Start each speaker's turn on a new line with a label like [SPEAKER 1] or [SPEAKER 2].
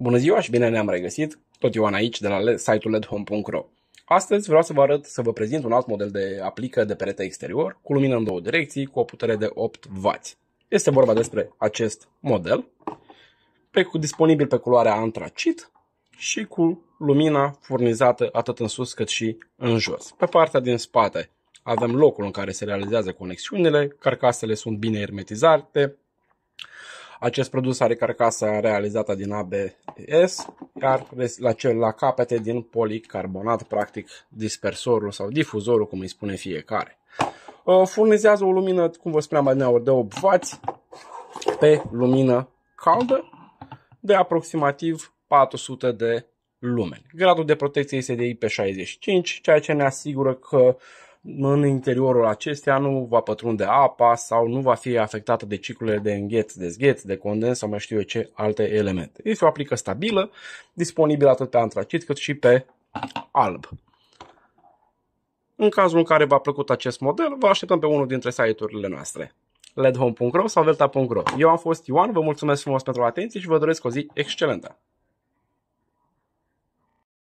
[SPEAKER 1] Bună ziua și bine ne-am regăsit! Tot Ioan aici de la site-ul ledhome.ro Astăzi vreau să vă arăt, să vă prezint un alt model de aplică de perete exterior cu lumină în două direcții cu o putere de 8W. Este vorba despre acest model, pe, cu, disponibil pe culoarea antracit și cu lumina furnizată atât în sus cât și în jos. Pe partea din spate avem locul în care se realizează conexiunile, carcasele sunt bine ermetizate, acest produs are carcasa realizată din ABS, iar la cel la capete din policarbonat, practic dispersorul sau difuzorul, cum îi spune fiecare. Uh, furnizează o lumină, cum vă spuneam de 8W pe lumină caldă de aproximativ 400 de lumen. Gradul de protecție este de IP65, ceea ce ne asigură că în interiorul acesteia nu va pătrunde apa sau nu va fi afectată de ciclurile de îngheț, dezgheț, de condens sau mai știu eu ce alte elemente. Este o aplică stabilă, disponibilă atât pe antracit cât și pe alb. În cazul în care v-a plăcut acest model, vă așteptăm pe unul dintre site-urile noastre ledhome.ro sau velta.ro Eu am fost Ioan, vă mulțumesc frumos pentru atenție și vă doresc o zi excelentă!